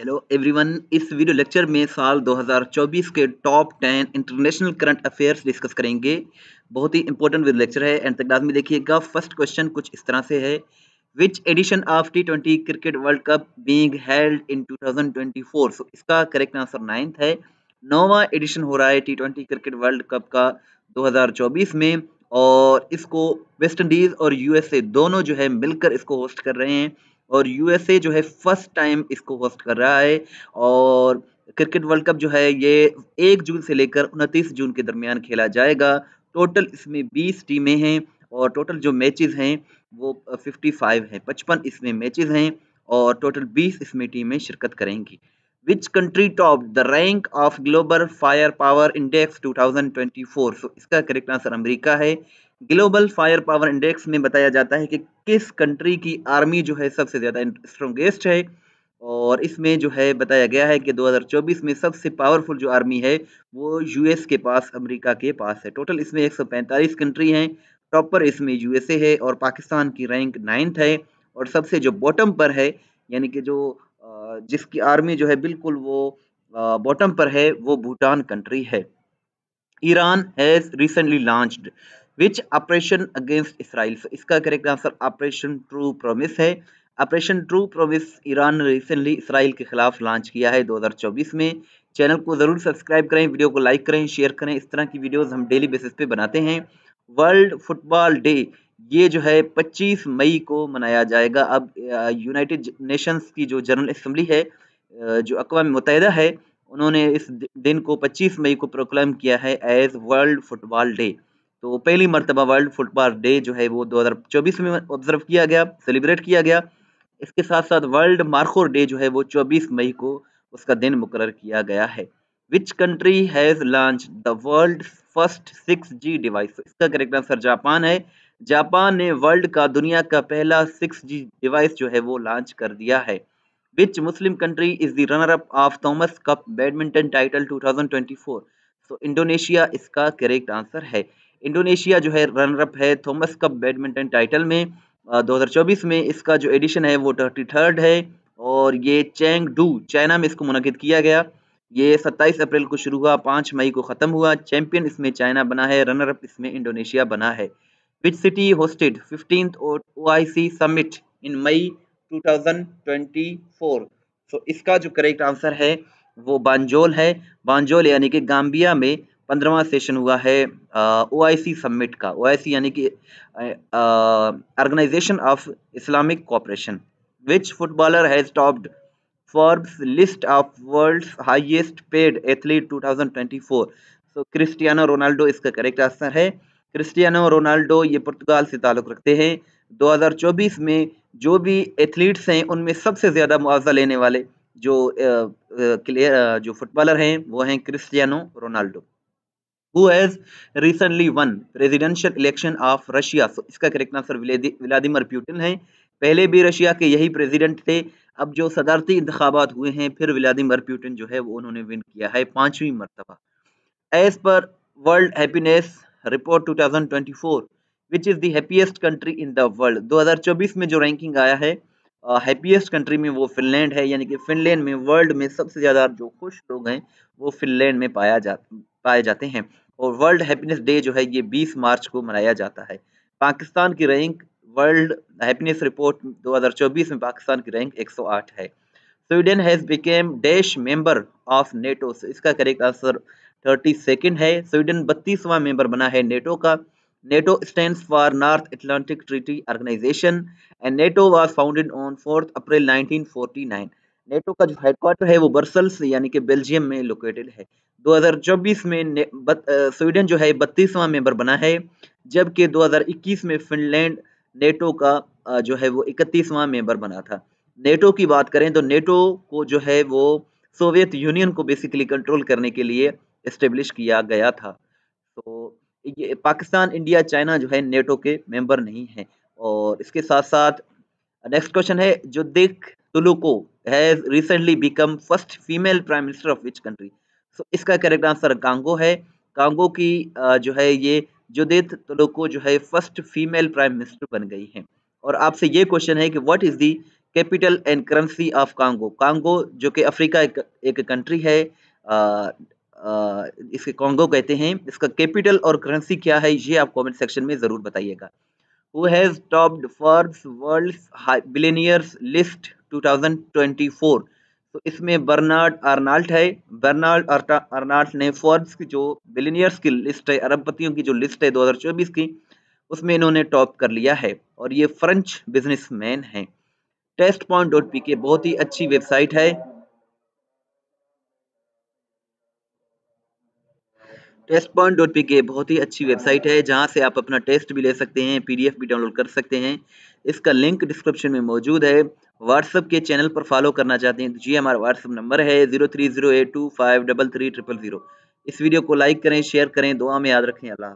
hello everyone इस video lecture में साल 2024 के top 10 international current affairs discuss करेंगे बहुत ही इंपॉर्टेंट वीडियो लेक्चर है एंड तक में देखिएगा फर्स्ट क्वेश्चन कुछ इस तरह से है which edition of T twenty cricket world cup being held in 2024 so इसका करेक्ट आंसर नाइन्थ है नौवा एडिशन हो रहा है T twenty cricket world cup का दो में और इसको वेस्ट इंडीज़ और यूएसए दोनों जो है मिलकर इसको होस्ट कर रहे हैं और यूएसए जो है फर्स्ट टाइम इसको होस्ट कर रहा है और क्रिकेट वर्ल्ड कप जो है ये एक जून से लेकर उनतीस जून के दरमियान खेला जाएगा टोटल इसमें बीस टीमें हैं और टोटल जो मैचेस हैं वो फिफ्टी फाइव हैं पचपन इसमें मैचेस हैं और टोटल बीस इसमें टीमें शिरकत करेंगी which country top the rank of global fire power index 2024 so so, इसका करेक्ट आंसर अमेरिका है ग्लोबल फायर पावर इंडेक्स में बताया जाता है कि किस कंट्री की आर्मी जो है सबसे ज़्यादा स्ट्रोंगेस्ट है और इसमें जो है बताया गया है कि 2024 में सबसे पावरफुल जो आर्मी है वो यूएस के पास अमेरिका के पास है टोटल इसमें 145 कंट्री हैं टॉप पर इसमें यूएसए है और पाकिस्तान की रैंक नाइन्थ है और सबसे जो बॉटम पर है यानी कि जो जिसकी आर्मी जो है बिल्कुल वो बॉटम पर है वो भूटान कंट्री है Iran has recently launched which operation against Israel इसका correct answer operation true promise है ऑपरेशन ट्रू प्रोमिस ईरान ने रिसेंटली इसराइल के खिलाफ लॉन्च किया है 2024 में चैनल को ज़रूर सब्सक्राइब करें वीडियो को लाइक करें शेयर करें इस तरह की वीडियोस हम डेली बेसिस पे बनाते हैं वर्ल्ड फुटबॉल डे ये जो है 25 मई को मनाया जाएगा अब यूनाइटेड नेशंस की जो जनरल असम्बली है जो अकवा मुतहदा है उन्होंने इस दिन को 25 मई को प्रोक्लेम किया है एज वर्ल्ड फुटबॉल डे तो पहली मरतबा वर्ल्ड फुटबॉल डे जो है वो 2024 में ऑब्जर्व किया गया सेलिब्रेट किया गया इसके साथ साथ वर्ल्ड मार्खोर डे जो है वो 24 मई को उसका दिन मुकर किया गया है which country has launch the world first six G device इसका करेक्ट आंसर जापान है जापान ने वर्ल्ड का दुनिया का पहला सिक्स जी डिवाइस जो है वो लॉन्च कर दिया है which Muslim country is the runner up of Thomas cup badminton title 2024 so so, Indonesia इसका करेक्ट आंसर है इंडोनेशिया जो है रनरअप है थॉमस कप बैडमिंटन टाइटल में 2024 में इसका जो एडिशन है वो थर्टी थर्ड है और ये चैंग डू चाइना में इसको मुनद किया गया ये 27 अप्रैल को शुरू हुआ 5 मई को ख़त्म हुआ चैंपियन इसमें चाइना बना है रनरअप इसमें इंडोनेशिया बना है which city hosted fifteen O O summit in May 2024 so इसका जो करेक्ट आंसर है वो बांजोल है बांजोल यानी कि गाम्बिया में पंद्रहवा सेशन हुआ है ओ आई सी सबमिट का ओ आई सी यानी कि organisation of Islamic cooperation which footballer has topped Forbes list of world's highest paid athlete 2024 so Cristiano Ronaldo इसका करेक्ट आंसर है क्रिस्टियानो रोनाल्डो ये पुर्तगाल से ताल्लुक़ रखते हैं 2024 में जो भी एथलीट्स हैं उनमें सबसे ज़्यादा मुआवजा लेने वाले जो क्लियर जो फुटबॉलर हैं वो हैं Cristiano Ronaldo who has recently won presidential election of Russia so इसका करेक्ट आंसर व्लादिमिर पुतिन है पहले भी रशिया के यही प्रेसिडेंट थे अब जो सदारती इंतबात हुए हैं फिर व्लादिमिर पुतिन जो है वो उन्होंने विन किया है पांचवी मरतबा एज पर world happiness report 2024 which is the happiest country in the world 2024 में जो रैंकिंग आया है हैप्पीएस्ट कंट्री में वो फिनलैंड है यानी कि फिनलैंड में वर्ल्ड में सबसे ज़्यादा जो खुश लोग हैं वो फिनलैंड में पाया जा पाए जाते हैं और वर्ल्ड हैप्पीनेस डे जो है ये 20 मार्च को मनाया जाता है पाकिस्तान की रैंक वर्ल्ड हैप्पीनेस रिपोर्ट 2024 में पाकिस्तान की रैंक 108 है Sweden has become dash member of NATO इसका करेक्ट आंसर थर्टी सेकेंड है स्वीडन बत्तीसवां मेंबर बना है नेटो का NATO stand for North Atlantic treaty organisation and NATO was founded on fourth April nineteen NATO का जो headquarter है वो बर्सल्स यानी कि बेल्जियम में लोकेटेड है 2024 में स्वीडन जो है बत्तीसवां मेंबर बना है जबकि 2021 में फिनलैंड नेटो का जो है वो इकतीसवां मेंबर बना था नेटो की बात करें तो नेटो को जो है वो सोवियत यूनियन को बेसिकली कंट्रोल करने के लिए इस्टेब्लिश किया गया था तो ये पाकिस्तान इंडिया चाइना जो है नेटो के मेंबर नहीं है और इसके साथ साथ नेक्स्ट क्वेश्चन है जो देख Tuluka has recently become first female prime minister of which country so इसका करेक्ट आंसर कांगो है कांगो की जो है ये जुदेत तोलोको जो है फर्स्ट फीमेल प्राइम मिनिस्टर बन गई है और आपसे ये क्वेश्चन है कि what is the capital and currency of Congo Congo जो कि अफ्रीका एक, एक कंट्री है आ, आ, इसके कांगो कहते हैं इसका कैपिटल और करेंसी क्या है ये आप कमेंट सेक्शन में ज़रूर बताइएगा who has topped Forbes world's billionaires list 2024 तो इसमें बर्नार्ड अर्नाल्ट है बर्नार्ड अर्नाल्ट ने फोर्ब्स की जो बिलीनियर्स की लिस्ट है अरबपतियों की जो लिस्ट है 2024 की उसमें इन्होंने टॉप कर लिया है और ये फ्रेंच बिजनेसमैन हैं test point dot P K बहुत ही अच्छी वेबसाइट है test point dot P K बहुत ही अच्छी वेबसाइट है जहाँ से आप अपना टेस्ट भी ले सकते हैं पीडीएफ भी डाउनलोड कर सकते हैं इसका लिंक डिस्क्रिप्शन में मौजूद है व्हाट्सअप के चैनल पर फॉलो करना चाहते हैं तो जी हमारा व्हाट्सअप नंबर है zero three zero eight two five double three triple zero इस वीडियो को लाइक करें शेयर करें दुआ में याद रखें अल्लाह